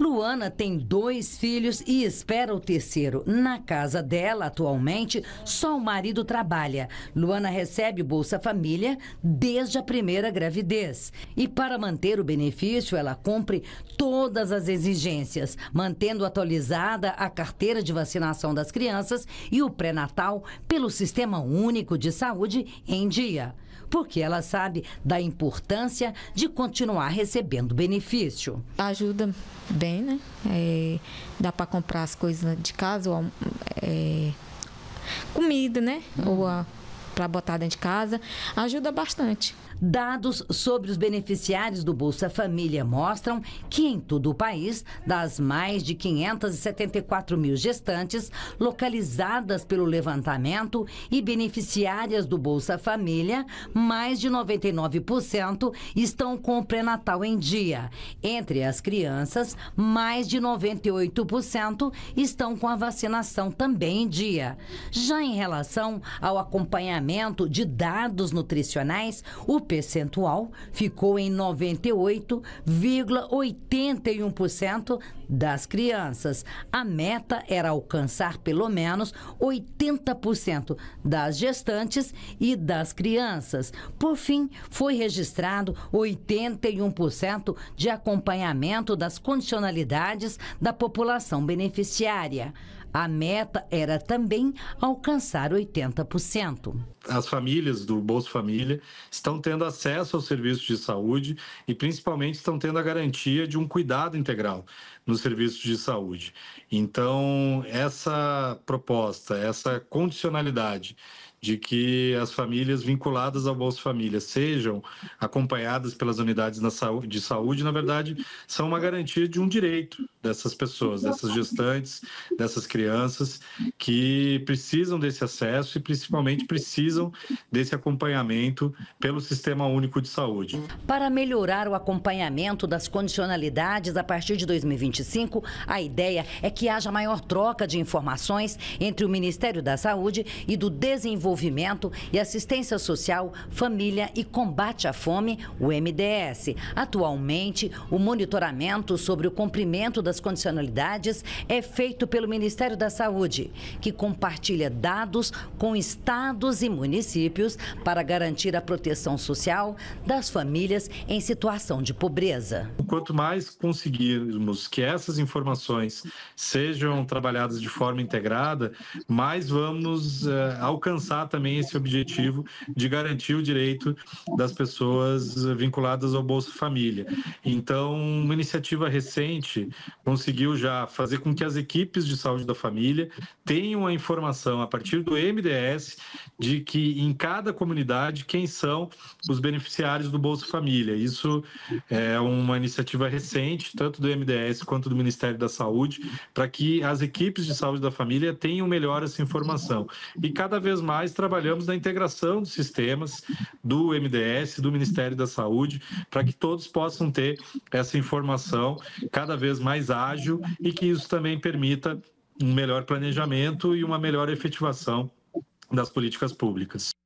Luana tem dois filhos e espera o terceiro. Na casa dela, atualmente, só o marido trabalha. Luana recebe Bolsa Família desde a primeira gravidez. E para manter o benefício, ela cumpre todas as exigências, mantendo atualizada a carteira de vacinação das crianças e o pré-natal pelo Sistema Único de Saúde em dia porque ela sabe da importância de continuar recebendo benefício. Ajuda bem, né? É, dá para comprar as coisas de casa, ou, é, comida, né? Ou a para botar dentro de casa, ajuda bastante. Dados sobre os beneficiários do Bolsa Família mostram que em todo o país, das mais de 574 mil gestantes localizadas pelo levantamento e beneficiárias do Bolsa Família, mais de 99% estão com o pré-natal em dia. Entre as crianças, mais de 98% estão com a vacinação também em dia. Já em relação ao acompanhamento de dados nutricionais, o percentual ficou em 98,81% das crianças. A meta era alcançar pelo menos 80% das gestantes e das crianças. Por fim, foi registrado 81% de acompanhamento das condicionalidades da população beneficiária. A meta era também alcançar 80%. As famílias do Bolsa Família estão tendo acesso aos serviços de saúde e, principalmente, estão tendo a garantia de um cuidado integral nos serviços de saúde. Então, essa proposta, essa condicionalidade de que as famílias vinculadas ao Bolsa Família sejam acompanhadas pelas unidades de saúde, na verdade, são uma garantia de um direito dessas pessoas, dessas gestantes, dessas crianças que precisam desse acesso e principalmente precisam desse acompanhamento pelo Sistema Único de Saúde. Para melhorar o acompanhamento das condicionalidades a partir de 2025, a ideia é que haja maior troca de informações entre o Ministério da Saúde e do Desenvolvimento Desenvolvimento e Assistência Social, Família e Combate à Fome, o MDS. Atualmente, o monitoramento sobre o cumprimento das condicionalidades é feito pelo Ministério da Saúde, que compartilha dados com estados e municípios para garantir a proteção social das famílias em situação de pobreza. Quanto mais conseguirmos que essas informações sejam trabalhadas de forma integrada, mais vamos uh, alcançar também esse objetivo de garantir o direito das pessoas vinculadas ao Bolsa Família. Então, uma iniciativa recente conseguiu já fazer com que as equipes de saúde da família tenham a informação a partir do MDS de que em cada comunidade quem são os beneficiários do Bolsa Família. Isso é uma iniciativa recente, tanto do MDS quanto do Ministério da Saúde, para que as equipes de saúde da família tenham melhor essa informação. E cada vez mais trabalhamos na integração dos sistemas do MDS, do Ministério da Saúde, para que todos possam ter essa informação cada vez mais ágil e que isso também permita um melhor planejamento e uma melhor efetivação das políticas públicas.